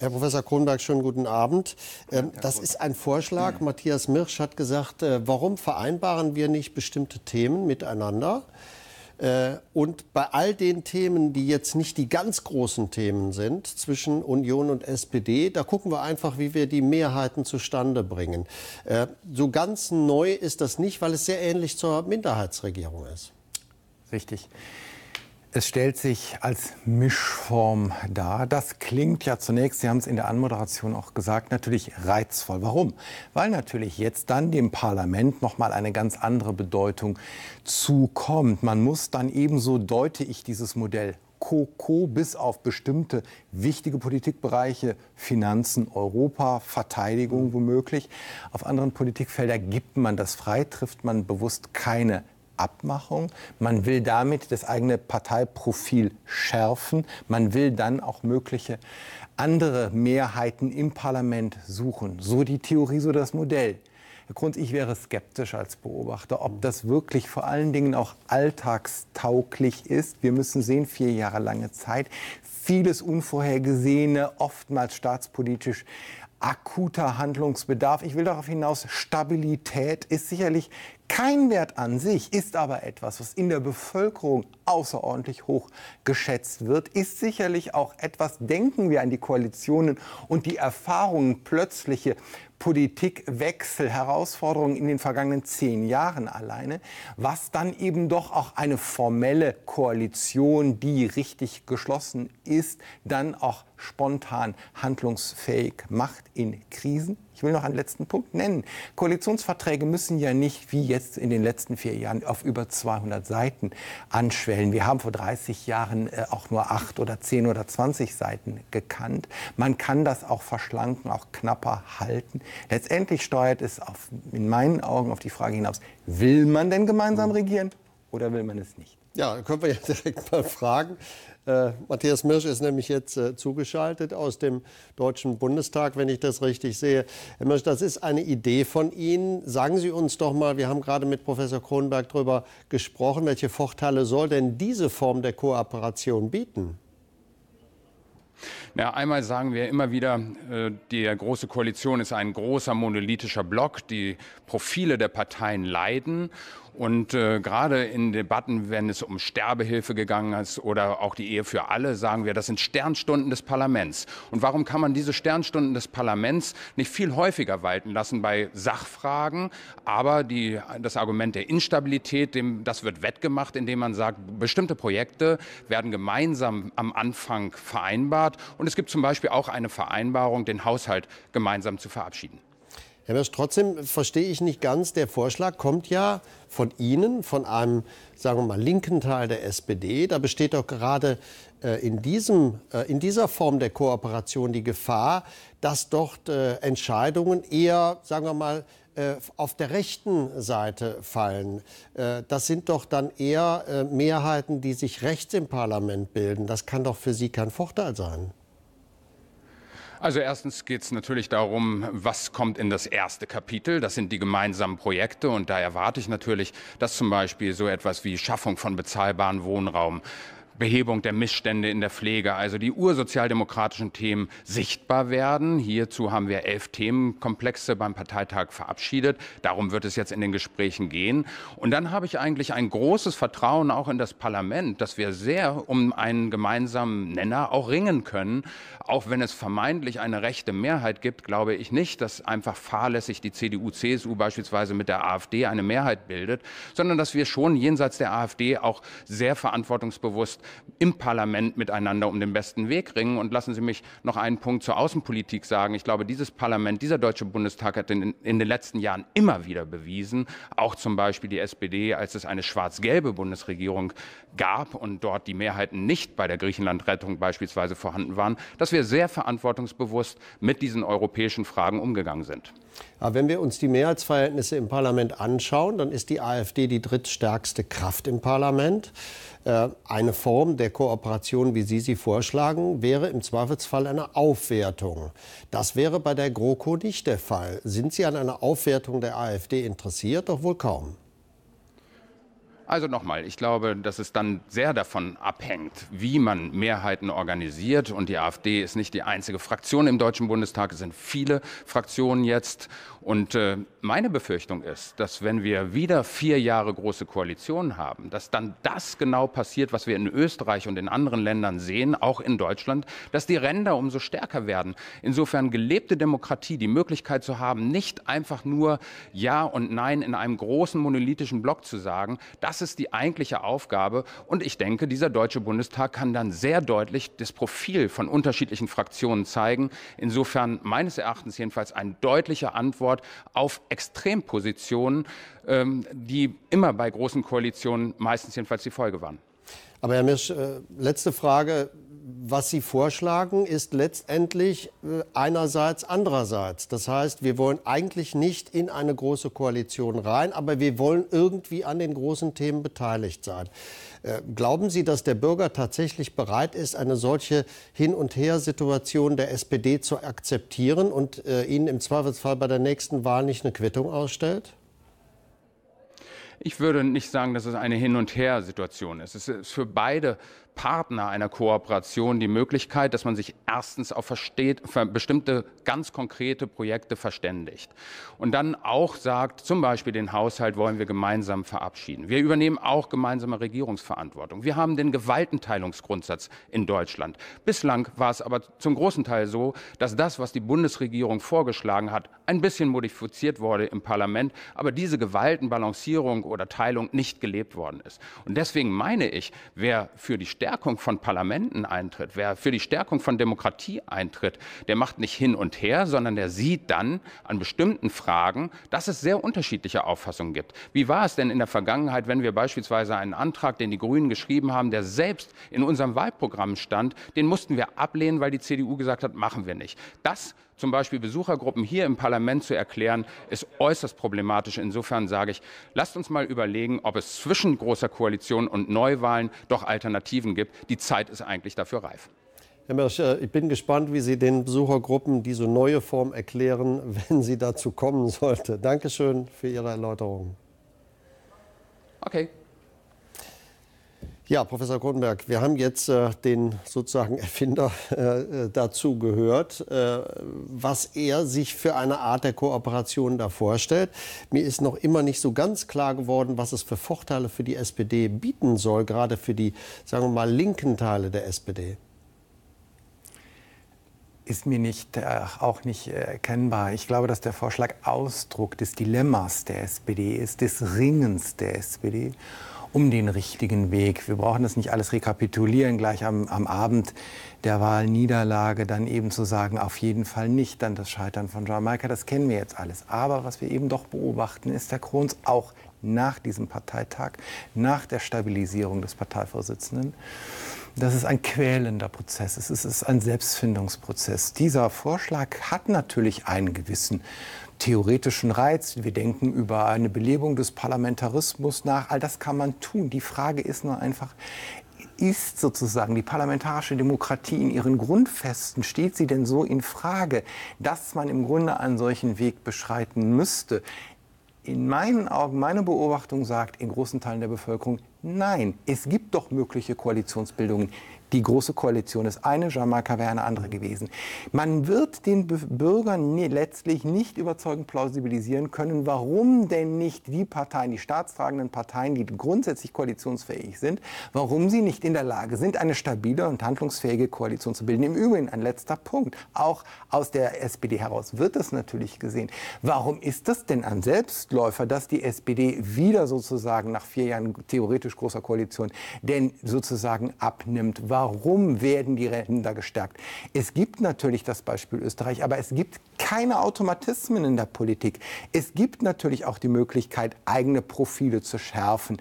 Herr Professor Kronberg, schönen guten Abend. Ähm, das Kronberg. ist ein Vorschlag. Ja. Mhm. Matthias Mirsch hat gesagt, äh, warum vereinbaren wir nicht bestimmte Themen miteinander? Äh, und bei all den Themen, die jetzt nicht die ganz großen Themen sind zwischen Union und SPD, da gucken wir einfach, wie wir die Mehrheiten zustande bringen. Äh, so ganz neu ist das nicht, weil es sehr ähnlich zur Minderheitsregierung ist. Richtig. Es stellt sich als Mischform dar. Das klingt ja zunächst, Sie haben es in der Anmoderation auch gesagt, natürlich reizvoll. Warum? Weil natürlich jetzt dann dem Parlament nochmal eine ganz andere Bedeutung zukommt. Man muss dann ebenso, deute ich dieses Modell Coco bis auf bestimmte wichtige Politikbereiche, Finanzen, Europa, Verteidigung womöglich. Auf anderen Politikfeldern gibt man das frei, trifft man bewusst keine Abmachung. Man will damit das eigene Parteiprofil schärfen. Man will dann auch mögliche andere Mehrheiten im Parlament suchen. So die Theorie, so das Modell. Herr Grund, ich wäre skeptisch als Beobachter, ob das wirklich vor allen Dingen auch alltagstauglich ist. Wir müssen sehen, vier Jahre lange Zeit, vieles Unvorhergesehene, oftmals staatspolitisch akuter Handlungsbedarf. Ich will darauf hinaus, Stabilität ist sicherlich kein Wert an sich ist aber etwas, was in der Bevölkerung außerordentlich hoch geschätzt wird, ist sicherlich auch etwas, denken wir an die Koalitionen und die Erfahrungen, plötzliche Politikwechsel, Herausforderungen in den vergangenen zehn Jahren alleine, was dann eben doch auch eine formelle Koalition, die richtig geschlossen ist, dann auch spontan handlungsfähig macht in Krisen. Ich will noch einen letzten Punkt nennen. Koalitionsverträge müssen ja nicht wie jetzt in den letzten vier Jahren auf über 200 Seiten anschwellen. Wir haben vor 30 Jahren äh, auch nur acht oder zehn oder 20 Seiten gekannt. Man kann das auch verschlanken, auch knapper halten. Letztendlich steuert es auf, in meinen Augen auf die Frage hinaus, will man denn gemeinsam regieren oder will man es nicht? Ja, können wir ja direkt mal fragen. Äh, Matthias Mirsch ist nämlich jetzt äh, zugeschaltet aus dem Deutschen Bundestag, wenn ich das richtig sehe. Herr Mirsch, das ist eine Idee von Ihnen. Sagen Sie uns doch mal, wir haben gerade mit Professor Kronberg darüber gesprochen, welche Vorteile soll denn diese Form der Kooperation bieten? Ja, einmal sagen wir immer wieder, äh, die Große Koalition ist ein großer monolithischer Block. Die Profile der Parteien leiden. Und äh, gerade in Debatten, wenn es um Sterbehilfe gegangen ist oder auch die Ehe für alle, sagen wir, das sind Sternstunden des Parlaments. Und warum kann man diese Sternstunden des Parlaments nicht viel häufiger walten lassen bei Sachfragen? Aber die, das Argument der Instabilität, dem, das wird wettgemacht, indem man sagt, bestimmte Projekte werden gemeinsam am Anfang vereinbart. Und es gibt zum Beispiel auch eine Vereinbarung, den Haushalt gemeinsam zu verabschieden. Herr Bersch, trotzdem verstehe ich nicht ganz, der Vorschlag kommt ja von Ihnen, von einem, sagen wir mal, linken Teil der SPD. Da besteht doch gerade äh, in, diesem, äh, in dieser Form der Kooperation die Gefahr, dass dort äh, Entscheidungen eher, sagen wir mal, äh, auf der rechten Seite fallen. Äh, das sind doch dann eher äh, Mehrheiten, die sich rechts im Parlament bilden. Das kann doch für Sie kein Vorteil sein. Also erstens geht es natürlich darum, was kommt in das erste Kapitel. Das sind die gemeinsamen Projekte und da erwarte ich natürlich, dass zum Beispiel so etwas wie Schaffung von bezahlbaren Wohnraum, Behebung der Missstände in der Pflege, also die ursozialdemokratischen Themen sichtbar werden. Hierzu haben wir elf Themenkomplexe beim Parteitag verabschiedet. Darum wird es jetzt in den Gesprächen gehen. Und dann habe ich eigentlich ein großes Vertrauen auch in das Parlament, dass wir sehr um einen gemeinsamen Nenner auch ringen können. Auch wenn es vermeintlich eine rechte Mehrheit gibt, glaube ich nicht, dass einfach fahrlässig die CDU, CSU beispielsweise mit der AfD eine Mehrheit bildet, sondern dass wir schon jenseits der AfD auch sehr verantwortungsbewusst im Parlament miteinander um den besten Weg ringen. Und lassen Sie mich noch einen Punkt zur Außenpolitik sagen. Ich glaube, dieses Parlament, dieser Deutsche Bundestag hat in, in den letzten Jahren immer wieder bewiesen, auch zum Beispiel die SPD, als es eine schwarz-gelbe Bundesregierung gab und dort die Mehrheiten nicht bei der Griechenlandrettung beispielsweise vorhanden waren, dass wir sehr verantwortungsbewusst mit diesen europäischen Fragen umgegangen sind. Aber wenn wir uns die Mehrheitsverhältnisse im Parlament anschauen, dann ist die AfD die drittstärkste Kraft im Parlament. Äh, eine Form der Kooperation, wie Sie sie vorschlagen, wäre im Zweifelsfall eine Aufwertung. Das wäre bei der GroKo nicht der Fall. Sind Sie an einer Aufwertung der AfD interessiert? Doch wohl kaum. Also nochmal, ich glaube, dass es dann sehr davon abhängt, wie man Mehrheiten organisiert. Und die AfD ist nicht die einzige Fraktion im Deutschen Bundestag. Es sind viele Fraktionen jetzt. Und äh, meine Befürchtung ist, dass wenn wir wieder vier Jahre große Koalition haben, dass dann das genau passiert, was wir in Österreich und in anderen Ländern sehen, auch in Deutschland, dass die Ränder umso stärker werden. Insofern gelebte Demokratie, die Möglichkeit zu haben, nicht einfach nur Ja und Nein in einem großen monolithischen Block zu sagen, das das ist die eigentliche Aufgabe. Und ich denke, dieser Deutsche Bundestag kann dann sehr deutlich das Profil von unterschiedlichen Fraktionen zeigen. Insofern meines Erachtens jedenfalls eine deutliche Antwort auf Extrempositionen, ähm, die immer bei großen Koalitionen meistens jedenfalls die Folge waren. Aber Herr Mirsch, äh, letzte Frage was Sie vorschlagen, ist letztendlich äh, einerseits, andererseits. Das heißt, wir wollen eigentlich nicht in eine große Koalition rein, aber wir wollen irgendwie an den großen Themen beteiligt sein. Äh, glauben Sie, dass der Bürger tatsächlich bereit ist, eine solche Hin- und Her-Situation der SPD zu akzeptieren und äh, Ihnen im Zweifelsfall bei der nächsten Wahl nicht eine Quittung ausstellt? Ich würde nicht sagen, dass es eine Hin- und Her-Situation ist. Es ist für beide Partner einer Kooperation die Möglichkeit, dass man sich erstens auf versteht, bestimmte ganz konkrete Projekte verständigt und dann auch sagt, zum Beispiel den Haushalt wollen wir gemeinsam verabschieden. Wir übernehmen auch gemeinsame Regierungsverantwortung. Wir haben den Gewaltenteilungsgrundsatz in Deutschland. Bislang war es aber zum großen Teil so, dass das, was die Bundesregierung vorgeschlagen hat, ein bisschen modifiziert wurde im Parlament, aber diese Gewaltenbalancierung oder Teilung nicht gelebt worden ist. Und deswegen meine ich, wer für die Stärkung Stärkung von Parlamenten eintritt, wer für die Stärkung von Demokratie eintritt, der macht nicht hin und her, sondern der sieht dann an bestimmten Fragen, dass es sehr unterschiedliche Auffassungen gibt. Wie war es denn in der Vergangenheit, wenn wir beispielsweise einen Antrag, den die Grünen geschrieben haben, der selbst in unserem Wahlprogramm stand, den mussten wir ablehnen, weil die CDU gesagt hat, machen wir nicht. Das zum Beispiel Besuchergruppen hier im Parlament zu erklären, ist äußerst problematisch. Insofern sage ich, lasst uns mal überlegen, ob es zwischen großer Koalition und Neuwahlen doch Alternativen gibt. Die Zeit ist eigentlich dafür reif. Herr Mersch, ich bin gespannt, wie Sie den Besuchergruppen diese neue Form erklären, wenn sie dazu kommen sollte. Dankeschön für Ihre Erläuterung. Okay. Ja, Professor Kronberg, wir haben jetzt äh, den sozusagen Erfinder äh, äh, dazu gehört, äh, was er sich für eine Art der Kooperation da vorstellt. Mir ist noch immer nicht so ganz klar geworden, was es für Vorteile für die SPD bieten soll, gerade für die, sagen wir mal, linken Teile der SPD. Ist mir nicht, äh, auch nicht äh, erkennbar. Ich glaube, dass der Vorschlag Ausdruck des Dilemmas der SPD ist, des Ringens der SPD um den richtigen Weg. Wir brauchen das nicht alles rekapitulieren, gleich am, am Abend der Wahlniederlage dann eben zu sagen, auf jeden Fall nicht dann das Scheitern von Jamaika, das kennen wir jetzt alles. Aber was wir eben doch beobachten, ist, der Kronz auch nach diesem Parteitag, nach der Stabilisierung des Parteivorsitzenden, das ist ein quälender Prozess, es ist ein Selbstfindungsprozess. Dieser Vorschlag hat natürlich einen gewissen theoretischen Reiz. Wir denken über eine Belebung des Parlamentarismus nach. All das kann man tun. Die Frage ist nur einfach, ist sozusagen die parlamentarische Demokratie in ihren Grundfesten, steht sie denn so in Frage, dass man im Grunde einen solchen Weg beschreiten müsste? In meinen Augen, meine Beobachtung sagt, in großen Teilen der Bevölkerung Nein, es gibt doch mögliche Koalitionsbildungen die Große Koalition ist eine, Jamaika wäre eine andere gewesen. Man wird den Bürgern letztlich nicht überzeugend plausibilisieren können, warum denn nicht die Parteien, die staatstragenden Parteien, die grundsätzlich koalitionsfähig sind, warum sie nicht in der Lage sind, eine stabile und handlungsfähige Koalition zu bilden. Im Übrigen ein letzter Punkt. Auch aus der SPD heraus wird es natürlich gesehen. Warum ist das denn ein Selbstläufer, dass die SPD wieder sozusagen nach vier Jahren theoretisch großer Koalition denn sozusagen abnimmt? Warum Warum werden die Länder gestärkt? Es gibt natürlich das Beispiel Österreich, aber es gibt keine Automatismen in der Politik. Es gibt natürlich auch die Möglichkeit, eigene Profile zu schärfen,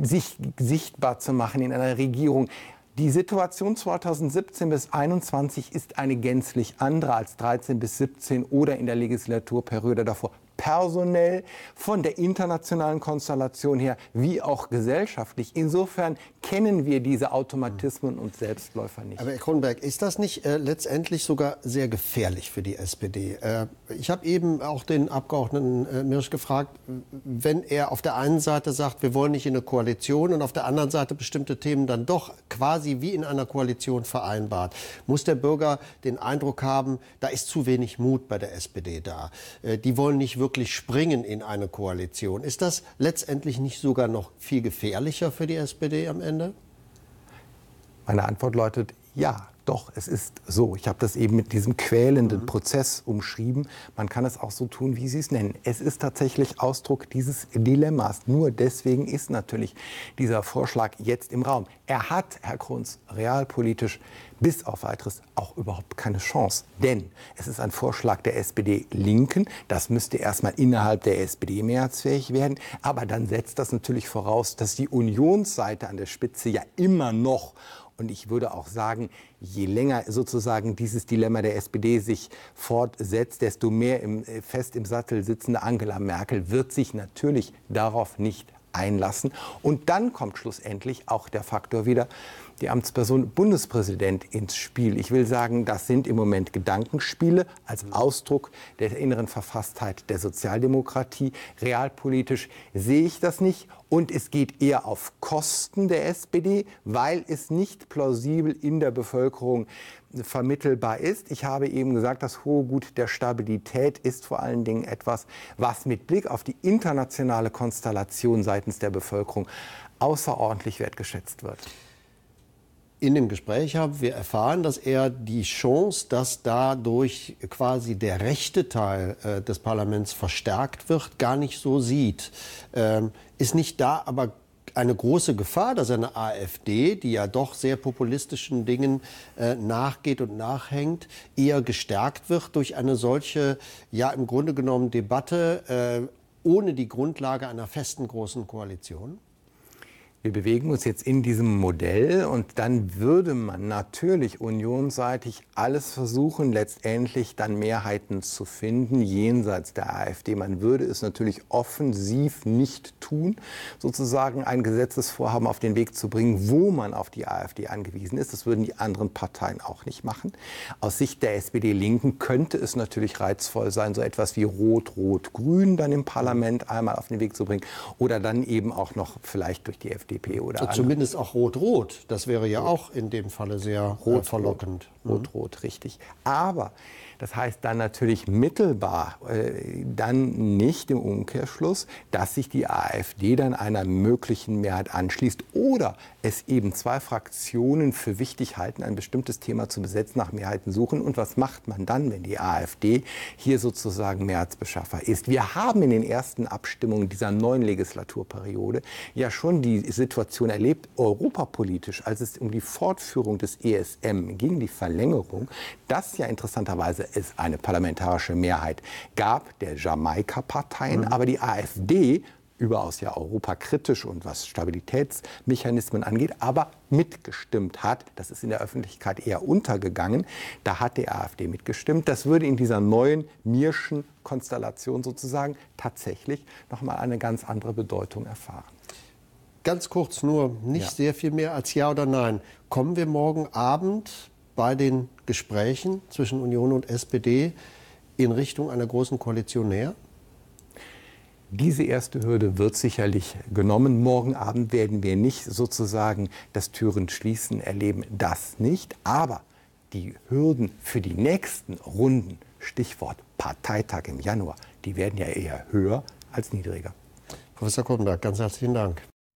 sich sichtbar zu machen in einer Regierung. Die Situation 2017 bis 2021 ist eine gänzlich andere als 13 bis 17 oder in der Legislaturperiode davor personell, von der internationalen Konstellation her, wie auch gesellschaftlich. Insofern kennen wir diese Automatismen und Selbstläufer nicht. Aber Herr Kronberg, ist das nicht äh, letztendlich sogar sehr gefährlich für die SPD? Äh, ich habe eben auch den Abgeordneten äh, Mirsch gefragt, wenn er auf der einen Seite sagt, wir wollen nicht in eine Koalition und auf der anderen Seite bestimmte Themen dann doch quasi wie in einer Koalition vereinbart, muss der Bürger den Eindruck haben, da ist zu wenig Mut bei der SPD da. Äh, die wollen nicht wirklich wirklich springen in eine Koalition. Ist das letztendlich nicht sogar noch viel gefährlicher für die SPD am Ende? Meine Antwort lautet ja doch, es ist so. Ich habe das eben mit diesem quälenden mhm. Prozess umschrieben. Man kann es auch so tun, wie Sie es nennen. Es ist tatsächlich Ausdruck dieses Dilemmas. Nur deswegen ist natürlich dieser Vorschlag jetzt im Raum. Er hat, Herr Krunz, realpolitisch bis auf weiteres auch überhaupt keine Chance. Denn es ist ein Vorschlag der SPD-Linken. Das müsste erstmal innerhalb der SPD mehrheitsfähig werden. Aber dann setzt das natürlich voraus, dass die Unionsseite an der Spitze ja immer noch und ich würde auch sagen, je länger sozusagen dieses Dilemma der SPD sich fortsetzt, desto mehr im, äh, fest im Sattel sitzende Angela Merkel wird sich natürlich darauf nicht einlassen. Und dann kommt schlussendlich auch der Faktor wieder, die Amtsperson Bundespräsident ins Spiel. Ich will sagen, das sind im Moment Gedankenspiele als Ausdruck der inneren Verfasstheit der Sozialdemokratie. Realpolitisch sehe ich das nicht und es geht eher auf Kosten der SPD, weil es nicht plausibel in der Bevölkerung vermittelbar ist. Ich habe eben gesagt, das hohe Gut der Stabilität ist vor allen Dingen etwas, was mit Blick auf die internationale Konstellation seitens der Bevölkerung außerordentlich wertgeschätzt wird in dem Gespräch haben wir erfahren, dass er die Chance, dass dadurch quasi der rechte Teil äh, des Parlaments verstärkt wird, gar nicht so sieht. Ähm, ist nicht da, aber eine große Gefahr, dass eine AfD, die ja doch sehr populistischen Dingen äh, nachgeht und nachhängt, eher gestärkt wird durch eine solche, ja im Grunde genommen Debatte äh, ohne die Grundlage einer festen großen Koalition? wir bewegen uns jetzt in diesem Modell und dann würde man natürlich unionsseitig alles versuchen, letztendlich dann Mehrheiten zu finden jenseits der AfD. Man würde es natürlich offensiv nicht tun, sozusagen ein Gesetzesvorhaben auf den Weg zu bringen, wo man auf die AfD angewiesen ist. Das würden die anderen Parteien auch nicht machen. Aus Sicht der SPD-Linken könnte es natürlich reizvoll sein, so etwas wie Rot-Rot-Grün dann im Parlament einmal auf den Weg zu bringen oder dann eben auch noch vielleicht durch die FDP FDP oder andere. Zumindest auch Rot-Rot. Das wäre ja auch in dem Falle sehr äh, rot, verlockend. Mhm. Rot-Rot, mhm. richtig. Aber das heißt dann natürlich mittelbar, äh, dann nicht im Umkehrschluss, dass sich die AfD dann einer möglichen Mehrheit anschließt oder es eben zwei Fraktionen für wichtig halten, ein bestimmtes Thema zu besetzen, nach Mehrheiten suchen. Und was macht man dann, wenn die AfD hier sozusagen Mehrheitsbeschaffer ist? Wir haben in den ersten Abstimmungen dieser neuen Legislaturperiode ja schon die Situation erlebt, europapolitisch, als es um die Fortführung des ESM ging, die Verlängerung, dass ja interessanterweise es eine parlamentarische Mehrheit gab, der Jamaika-Parteien. Mhm. Aber die AfD überaus ja europakritisch und was Stabilitätsmechanismen angeht, aber mitgestimmt hat. Das ist in der Öffentlichkeit eher untergegangen. Da hat die AfD mitgestimmt. Das würde in dieser neuen Mirschen Konstellation sozusagen tatsächlich nochmal eine ganz andere Bedeutung erfahren. Ganz kurz nur, nicht ja. sehr viel mehr als Ja oder Nein. Kommen wir morgen Abend bei den Gesprächen zwischen Union und SPD in Richtung einer großen Koalition näher? Diese erste Hürde wird sicherlich genommen. Morgen Abend werden wir nicht sozusagen das Türen schließen erleben, das nicht. Aber die Hürden für die nächsten Runden, Stichwort Parteitag im Januar, die werden ja eher höher als niedriger. Professor Kurtenberg, ganz herzlichen Dank.